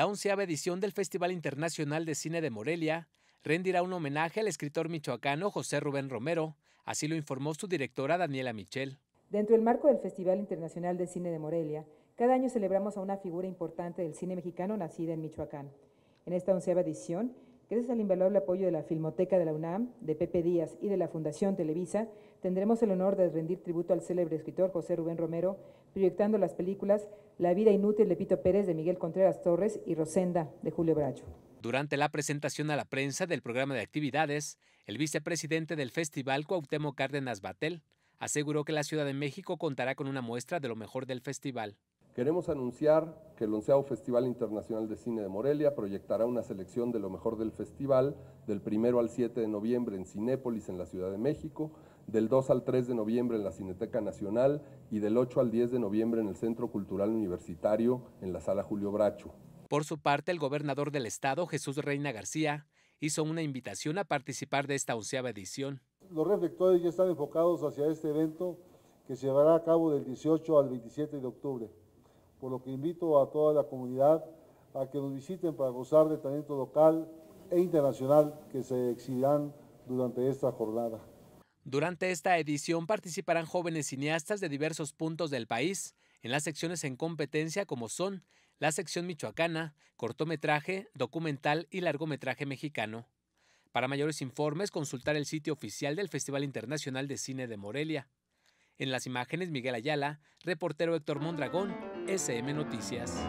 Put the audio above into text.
La onceava edición del Festival Internacional de Cine de Morelia rendirá un homenaje al escritor michoacano José Rubén Romero, así lo informó su directora Daniela Michel. Dentro del marco del Festival Internacional de Cine de Morelia, cada año celebramos a una figura importante del cine mexicano nacida en Michoacán. En esta onceava edición Gracias al invaluable apoyo de la Filmoteca de la UNAM, de Pepe Díaz y de la Fundación Televisa, tendremos el honor de rendir tributo al célebre escritor José Rubén Romero, proyectando las películas La vida inútil de Pito Pérez de Miguel Contreras Torres y Rosenda de Julio Bracho. Durante la presentación a la prensa del programa de actividades, el vicepresidente del festival Cuauhtémoc Cárdenas Batel aseguró que la Ciudad de México contará con una muestra de lo mejor del festival. Queremos anunciar que el onceavo Festival Internacional de Cine de Morelia proyectará una selección de lo mejor del festival del 1 al 7 de noviembre en Cinépolis, en la Ciudad de México, del 2 al 3 de noviembre en la Cineteca Nacional y del 8 al 10 de noviembre en el Centro Cultural Universitario, en la Sala Julio Bracho. Por su parte, el gobernador del estado, Jesús Reina García, hizo una invitación a participar de esta onceava edición. Los reflectores ya están enfocados hacia este evento que se llevará a cabo del 18 al 27 de octubre por lo que invito a toda la comunidad a que nos visiten para gozar de talento local e internacional que se exhibirán durante esta jornada. Durante esta edición participarán jóvenes cineastas de diversos puntos del país en las secciones en competencia como son la sección michoacana, cortometraje, documental y largometraje mexicano. Para mayores informes, consultar el sitio oficial del Festival Internacional de Cine de Morelia. En las imágenes, Miguel Ayala, reportero Héctor Mondragón, SM Noticias.